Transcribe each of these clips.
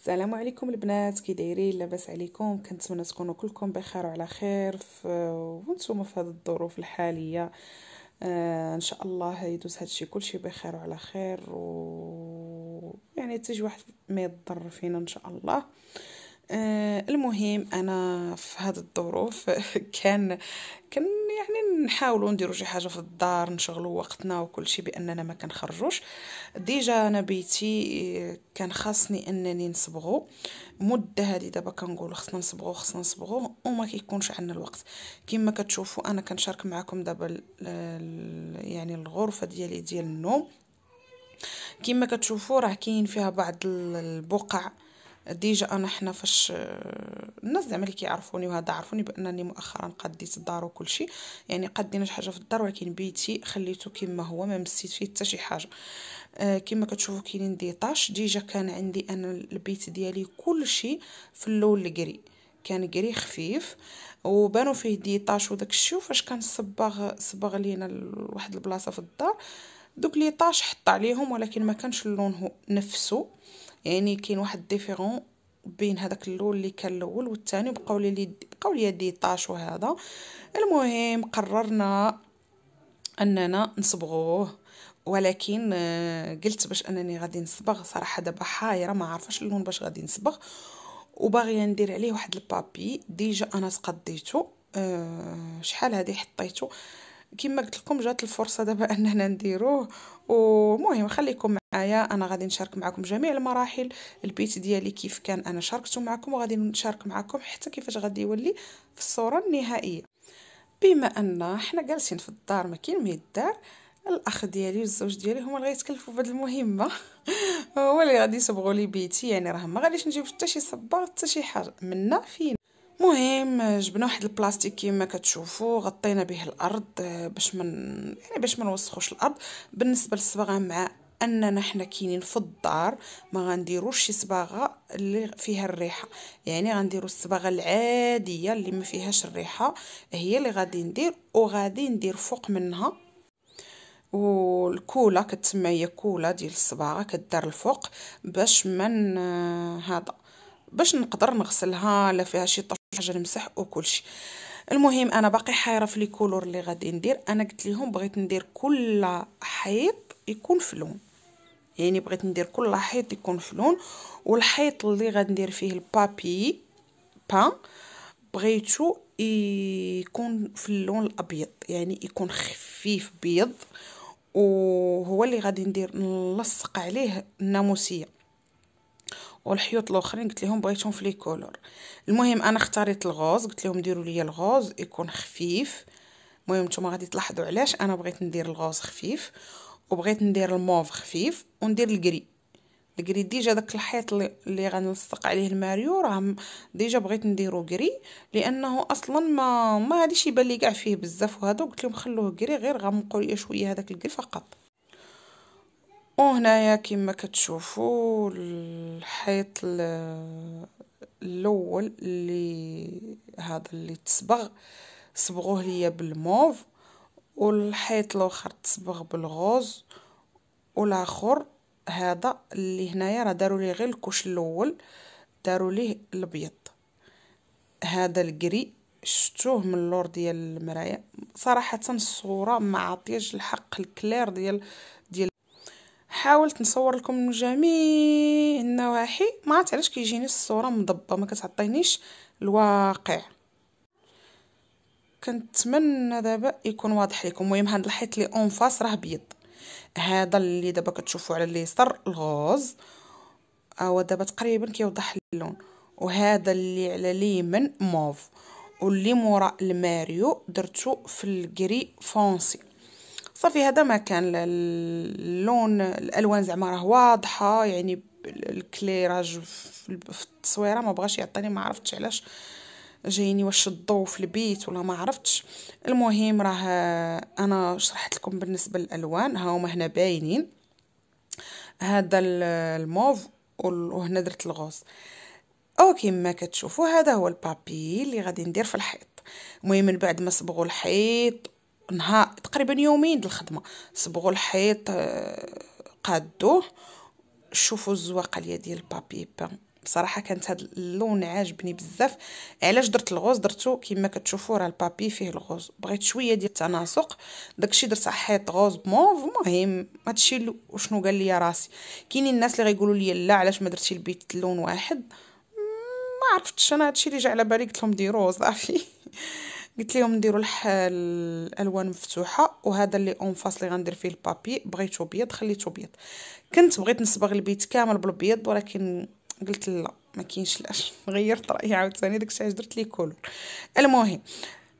السلام عليكم البنات كي دايرين لاباس عليكم كنتمنى تكونوا كلكم بخير وعلى خير وانتم في هذه الظروف الحاليه آه ان شاء الله يدوز هادشي كلشي بخير وعلى خير و يعني حتى واحد ما يضر فينا ان شاء الله آه المهم انا في هذه الظروف كان كان يعني نحاولوا نديروا شي حاجه في الدار نشغلوا وقتنا وكل شيء باننا ما كنخرجوش ديجا انا بيتي آه، كان خاصني انني نصبغو مده هذه دابا كنقول خصنا نصبغو خصنا نصبغو وما كيكونش عندنا الوقت كما كتشوفوا انا كنشارك معكم دابا يعني الغرفه ديالي ديال النوم كما كتشوفوا راه كاين فيها بعض البقع ديجا انا حنا فاش الناس زعما اللي كيعرفوني وهذا عرفوني بانني مؤخرا قديت الدار وكل شيء يعني قدينا شي حاجه في الدار ولكن بيتي خليته كما هو ما مسيت فيه حتى شي حاجه آه كما كتشوفوا كاينين ديطاش ديجا كان عندي انا البيت ديالي كل شيء في اللون الكري كان كري خفيف وبانوا فيه ديطاش وداك الشيء وفاش كان صباغ صباغ لينا لواحد البلاصه في الدار دوك ليطاش حط عليهم ولكن ما كانش اللون نفسه يعني كاين واحد ديفيرون بين هذاك اللون اللي كان الاول والثاني بقاو لي بقاو لي طاش وهذا المهم قررنا اننا نصبغوه ولكن آه، قلت باش انني غادي نصبغ صراحه دابا حايره ما عارفاش اللون باش غادي نصبغ وباغيه ندير عليه واحد البابي ديجا انا سقديتو أه شحال هذه حطيته كما قلت لكم جات الفرصه دابا اننا نديروه ومهم خليكم معايا انا غادي نشارك معكم جميع المراحل البيت ديالي كيف كان انا شاركته معكم وغادي نشارك معكم حتى كيفاش غادي يولي في الصوره النهائيه بما ان حنا جالسين في الدار ما كاين الدار الاخ ديالي والزوج ديالي هما اللي غيتكلفوا بهذه المهمه هو اللي غادي يصبغوا لي بيتي يعني راه ما غاديش نجيب حتى شي صباغ حتى شي حاجه منا فينا مهم جبنا واحد البلاستيك كيما كتشوفوا غطينا به الارض آه، باش من يعني باش ما نوسخوش الارض بالنسبه للصباغه مع اننا حنا كاينين في الدار ما غنديروش شي صباغه اللي فيها الريحه يعني غنديرو الصباغه العاديه اللي ما فيهاش الريحه هي اللي غادي ندير وغادي ندير فوق منها والكولا كتسمى هي كولا ديال الصباغه كدار الفوق باش من هذا باش نقدر نغسلها لا فيها شي حاجه نمسح وكلشي المهم انا باقي حايره في لي كولور اللي غادي ندير انا قلت لهم بغيت ندير كل حيط يكون في لون يعني بغيت ندير كل حيط يكون في لون والحيط اللي غادي ندير فيه البابي بان بغيتو يكون في اللون الابيض يعني يكون خفيف بيض وهو اللي غادي ندير نلصق عليه الناموسيه والحيوط الاخرين قلت لهم بغيتهم في لي كولور المهم انا اختاريت الغوز قلت لهم ديروا لي الغوز يكون خفيف المهم نتوما غادي تلاحظوا علاش انا بغيت ندير الغوز خفيف وبغيت ندير الموف خفيف وندير الكري الكري ديجا داك الحيط اللي غنلصق عليه الماريو راه ديجا بغيت نديرو كري لانه اصلا ما ما غاديش يبان لي كاع فيه بزاف وهذا قلت لهم خلوه كري غير غنقول ليا شويه هذاك الكري فقط وهنايا كيما كتشوفوا الحيط الاول اللي هذا اللي تصبغ صبغوه ليا بالموف والحيط الاخر تصبغ بالغوز والاخر هذا اللي هنايا راه داروا ليه غير الكوش الاول داروا ليه الابيض هذا الجري شفتوه من اللور ديال المرايه صراحه الصوره ما عطيش الحق الكلير ديال ديال حاولت نصور لكم جميع النواحي ما عرفت علاش كيجيني الصوره مضبه ما كتعطينيش الواقع كنتمنى دابا يكون واضح لكم المهم هاد الحيط لي اون فاس راه بيض هذا اللي دابا كتشوفوا على اليسار الغوز هو دابا تقريبا كيوضح اللون وهذا اللي على اليمين موف واللي مورا الماريو درتو في الكري فونسي صافي هذا ما كان اللون الالوان زعما راه واضحه يعني الكليراج في التصويره ما بغاش يعطيني ما عرفتش علاش جايني واش الضو في البيت ولا ما عرفتش المهم راه انا شرحت لكم بالنسبه للالوان ها هما هنا باينين هذا الموف وهنا درت الغوز او كما كتشوفوا هذا هو البابي اللي غادي ندير في الحيط المهم من بعد ما صبغوا الحيط نهار تقريبا يومين د الخدمه صبغوا الحيط آه، قادوه شوفوا الزواقليه ديال البابي بان بصراحه كانت هاد اللون عاجبني بزاف علاش درت الغوز درتو كما كتشوفوا راه البابي فيه الغوز بغيت شويه ديال التناسق داكشي درت حيط غوز موف المهم هادشي وشنو قال لي راسي كاينين الناس اللي غيقولوا لي لا علاش ما درتي البيت لون واحد ما عرفتش انا هادشي اللي جا على بالي قلت لهم ديروه صافي قلت لهم نديروا الالوان مفتوحه وهذا اللي اون فاس اللي غندير فيه البابي بغيته بيض خليته بيض كنت بغيت نصبغ البيت كامل بالبيض ولكن قلت لا ما كاينش لاش غيرت رايي عاوتاني داكشي علاش درت لي كولور المهم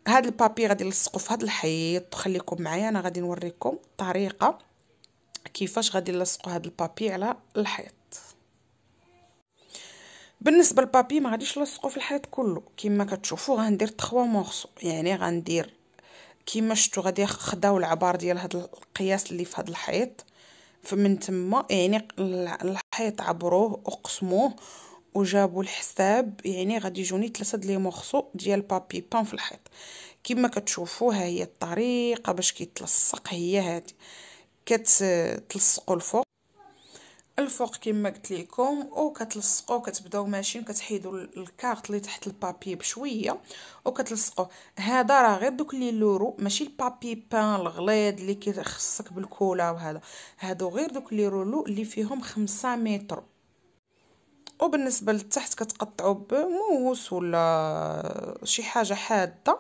هاد البابي غادي نلصقو في هاد الحيط خليكم معايا انا غادي نوريكم الطريقه كيفاش غادي نلصقو هاد البابي على الحيط بالنسبه للبابي ما غاديش نلصقو في الحيط كله كما كتشوفوا غندير 3 مورسو يعني غندير كما شفتوا غادي خداو العبار ديال هذا القياس اللي في هذا الحيط فمن تما يعني الحيط عبروه وقسموه وجابوا الحساب يعني غادي يجوني ثلاثه د لي مورسو ديال بابي بان في الحيط كما كتشوفوا ها هي الطريقه باش كيتلصق هي هذه كتلصقوا الفوق الفوق كما قلت لكم وكتلصقوا كتبداو ماشيين كتحيدوا الكارت اللي تحت البابي بشويه وكتلصقوا هذا راه غير دوك لي لورو ماشي البابي بان الغليظ اللي كيخصك بالكولا وهذا هادو غير دوك لي رولو اللي فيهم خمسة متر وبالنسبه للتحت كتقطعوا بموس ولا شي حاجه حاده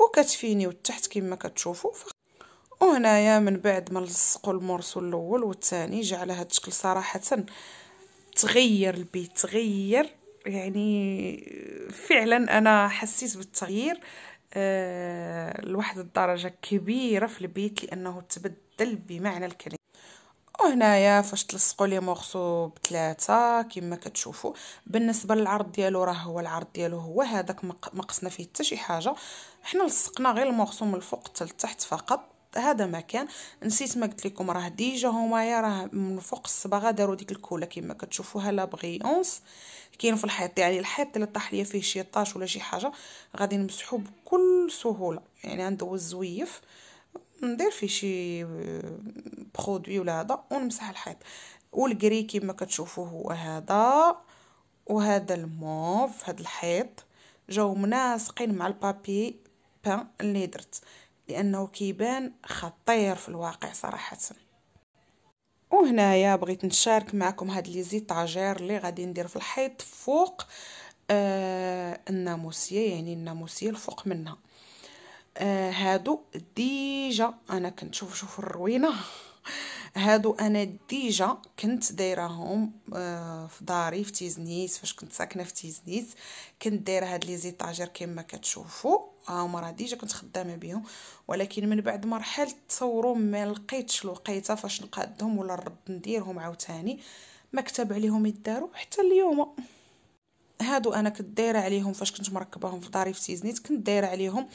وكتفينيو التحت كما كتشوفوا وهنايا من بعد ما لصقوا المرسول الاول والثاني جا على هذا الشكل صراحه تغير البيت تغير يعني فعلا انا حسيت بالتغيير أه لواحد الدرجه كبيره في البيت لانه تبدل بمعنى الكلمه وهنايا فاش تلصقوا لي مورسو بثلاثه كما كتشوفوا بالنسبه للعرض ديالو راه هو العرض ديالو هو هذاك ما قصنا فيه حتى شي حاجه حنا لصقنا غير المورسو من الفوق حتى لتحت فقط هذا ما كان نسيت ما قلت لكم راه ديجا همايا راه من فوق الصباغه داروا ديك الكولا كما كتشوفوها لا بغيونس كاين في الحيط يعني الحيط الا طاح ليا فيه شي طاش ولا شي حاجه غادي نمسحو بكل سهوله يعني ندوز الزويف ندير فيه شي آه، برودوي ولا هذا ونمسح الحيط والكري كما كتشوفوه هو هذا وهذا الموف هذا الحيط جاو مناسقين مع البابي بان اللي درت لأنه كيبان خطير في الواقع صراحة وهنايا بغيت نشارك معكم هاد لي زيتاجير اللي غادي ندير في الحيط فوق آه الناموسيه يعني الناموسيه الفوق منها آه هادو ديجا انا كنت شوف شوف الروينه هادو انا ديجا كنت دايراهم آه، في داري في تيزنيت فاش كنت ساكنه في تيزنيت كنت دايره هاد لي زيتاجير كما كتشوفوا ها اه، هما راه ديجا كنت خدامه بهم ولكن من بعد مرحلة تصوروا ما لقيتش الوقيته فاش نقادهم ولا نرد نديرهم عاوتاني مكتب عليهم يدارو حتى اليوم هادو انا كنت دايره عليهم فاش كنت مركباهم في داري في تيزنيت كنت دايره عليهم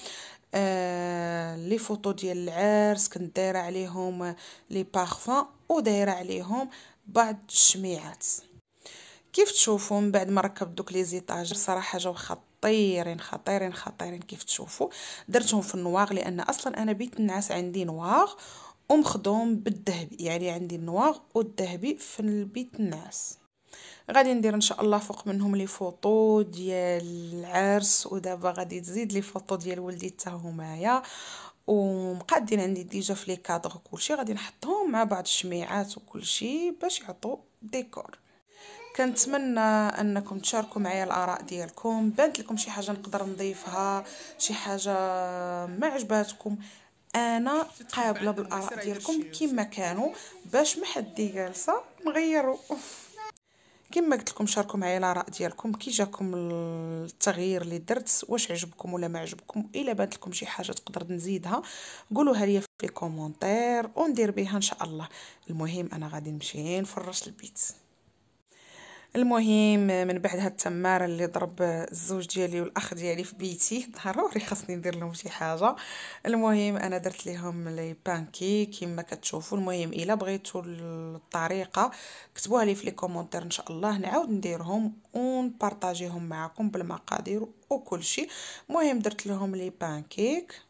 آه لي فوتو ديال العرس كنت دايره عليهم آه، لي بارفان ودايره عليهم بعض الشميعات كيف تشوفوا من بعد ما ركبت دوك لي زيطاج صراحه جاو خطيرين خطيرين خطيرين كيف تشوفوا درتهم في النواغ لان اصلا انا بيت النعاس عندي نواغ ومخدوم بالذهبي يعني عندي النواغ والذهبي في البيت النعاس غادي ندير ان شاء الله فوق منهم لي فوطو ديال العرس ودابا غادي تزيد لي فوطو ديال ولدي حتى همايا ومقادين عندي ديجا في لي كادغ كلشي غادي نحطهم مع بعض الشميعات وكلشي باش يعطوا ديكور كنتمنى انكم تشاركوا معايا الاراء ديالكم بانت لكم شي حاجه نقدر نضيفها شي حاجه ما عجباتكم انا قابله بالاراء ديالكم كما كانوا باش ما حد جالسه نغيروا كما قلت لكم شاركوا معايا الاراء ديالكم كي جاكم التغيير اللي درت واش عجبكم ولا ما عجبكم الا بانت لكم شي حاجه تقدر نزيدها قولوها لي في كومونتير وندير بها ان شاء الله المهم انا غادي نمشي نفرش البيت المهم من بعد هاد التمارة اللي ضرب الزوج ديالي والاخ ديالي في بيتي ضروري خاصني ندير لهم شي حاجه المهم انا درت لهم لي بانكي كما كتشوفوا المهم الا بغيتوا الطريقه كتبوها لي في لي كومونتير ان شاء الله نعاود نديرهم ونبارطاجيهم معكم بالمقادير وكل شيء المهم درت لهم لي بانكيك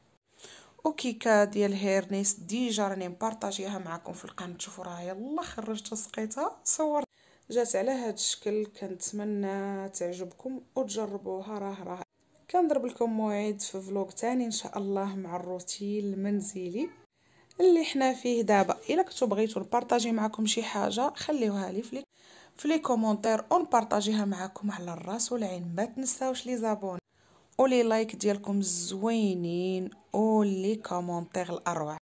وكيكا ديال هيرنيس ديجا راني مبارطاجيها معكم في القناه تشوفوا راه يلا خرجت سقيتها صورت جات على هذا الشكل كنتمنى تعجبكم وتجربوها راه راه كنضرب لكم موعد في فلوق تاني ان شاء الله مع الروتين المنزلي اللي حنا فيه دابا الا كنتو بغيتو نبارطاجي معكم شي حاجه خليوها لي في لي كومونتير ونبارطاجيها معكم على الراس والعين ما تنساوش لي زابون ولي لايك ديالكم الزوينين ولي كومونتير الاروع